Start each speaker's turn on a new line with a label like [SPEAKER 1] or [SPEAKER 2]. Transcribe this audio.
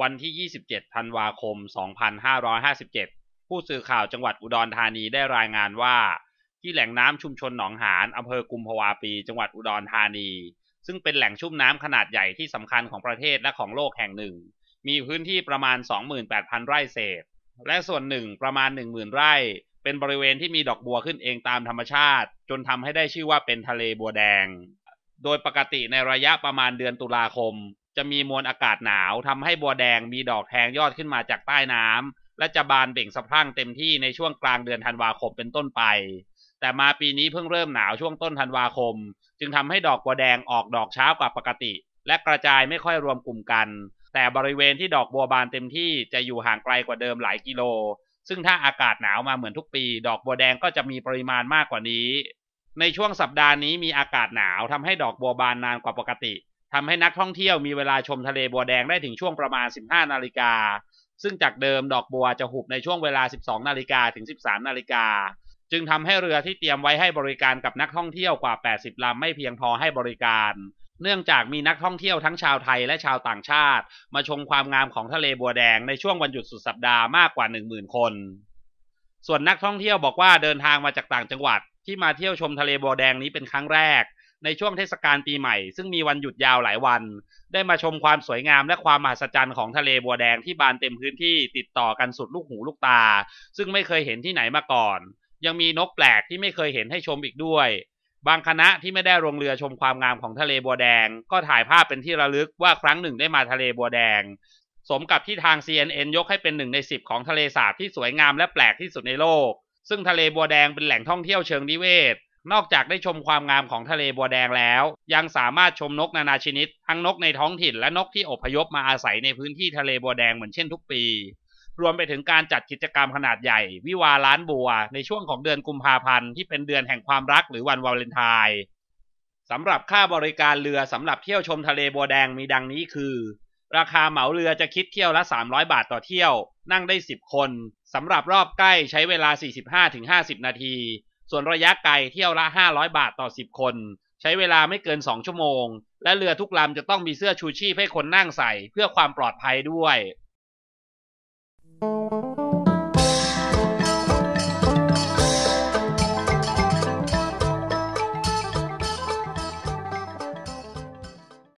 [SPEAKER 1] วันที่ 27ธันวาคม 2557 ผู้สื่อข่าวจังหวัดอุดรธานีได้รายงานว่าที่แหล่งน้ำชุมชนหนองหานอำเภอกุมภาวาปี จังหวัดอุดรธานี ซึ่งเป็นแหล่งชุ่มน้ำขนาดใหญ่ที่สำคัญของประเทศและของโลกแห่งหนึ่ง มีพื้นที่ประมาณ 28,000 ไร่เศษ และส่วนหนึ่งประมาณ 10,000 ไร่ เป็นบริเวณที่มีดอกบัวขึ้นเองตามธรรมชาติ จนทำให้ได้ชื่อว่าเป็นทะเลบัวแดง โดยปกติในระยะประมาณเดือนตุลาคมจะมีมวลอากาศหนาวทำให้บัวแดงมีดอกแทงยอดขึ้นมาจากใต้น้ำและจะบานเบ่งสะพรั่งเต็มที่ในช่วงกลางเดือนธันวาคมเป็นต้นไป แต่มาปีนี้เพิ่งเริ่มหนาวช่วงต้นธันวาคมจึงทำให้ดอกบัวแดงออกดอกช้ากว่าปกติและกระจายไม่ค่อยรวมกลุ่มกันแต่บริเวณที่ดอกบัวบานเต็มที่จะอยู่ห่างไกลกว่าเดิมหลายกิโลซึ่งถ้าอากาศหนาวมาเหมือนทุกปีดอกบัวแดงก็จะมีปริมาณมากกว่านี้ ในช่วงสัปดาห์นี้มีอากาศหนาวทำให้ดอกบัวบานนานกว่าปกติทำให้นักท่องเที่ยวมีเวลาชมทะเลบัวแดงได้ถึงช่วงประมาณ 15 นาฬิกา ซึ่งจากเดิมดอกบัวจะหุบในช่วงเวลา 12นาฬิกาถึง 13นาฬิกา จึงทำให้เรือที่เตรียมไว้ให้บริการกับนักท่องเที่ยวกว่า 80ลำไม่เพียงพอให้บริการ เนื่องจากมีนักท่องเที่ยวทั้งชาวไทยและชาวต่างชาติ มาชมความงามของทะเลบัวแดงในช่วงวันหยุดสุดสัปดาห์มากกว่า 10,000 คน ส่วนนักท่องเที่ยวบอกว่าเดินทางมาจากต่างจังหวัดที่มาเที่ยวชมทะเลบัวแดงนี้เป็นครั้งแรกในช่วงเทศกาลปีใหม่ ซึ่งมีวันหยุดยาวหลายวัน ได้มาชมความสวยงามและความมหัศจรรย์ของทะเลบัวแดงที่บานเต็มพื้นที่ติดต่อกันสุดลูกหูลูกตา ซึ่งไม่เคยเห็นที่ไหนมาก่อน ยังมีนกแปลกที่ไม่เคยเห็นให้ชมอีกด้วย บางคณะที่ไม่ได้ลงเรือชมความงามของทะเลบัวแดงก็ถ่ายภาพเป็นที่ระลึกว่าครั้งหนึ่งได้มาทะเลบัวแดง สมกับที่ทาง CNN ยกให้เป็นหนึ่งในสิบของทะเลสาบที่สวยงามและแปลกที่สุดในโลกซึ่งทะเลบัวแดงเป็นแหล่งท่องเที่ยวเชิงนิเวศนอกจากได้ชมความงามของทะเลบัวแดงแล้ว ยังสามารถชมนกนานาชนิด ทั้งนกในท้องถิ่นและนกที่อพยพมาอาศัยในพื้นที่ทะเลบัวแดงเหมือนเช่นทุกปี รวมไปถึงการจัดกิจกรรมขนาดใหญ่ วิวาล้านบัวในช่วงของเดือนกุมภาพันธ์ ที่เป็นเดือนแห่งความรักหรือวันวาเลนไทน์สำหรับค่าบริการเรือสำหรับเที่ยวชมทะเลบัวแดงมีดังนี้คือ ราคาเหมาเรือจะคิดเที่ยวละ 300 บาทต่อเที่ยว นั่งได้ 10 คนสำหรับรอบใกล้ใช้เวลา 45-50 นาทีส่วนระยะไกลเที่ยวละ 500 บาทต่อ 10 คน ใช้เวลาไม่เกิน 2 ชั่วโมง และเรือทุกลำจะต้องมีเสื้อชูชีพให้คนนั่งใส่เพื่อความปลอดภัยด้วย Thank you.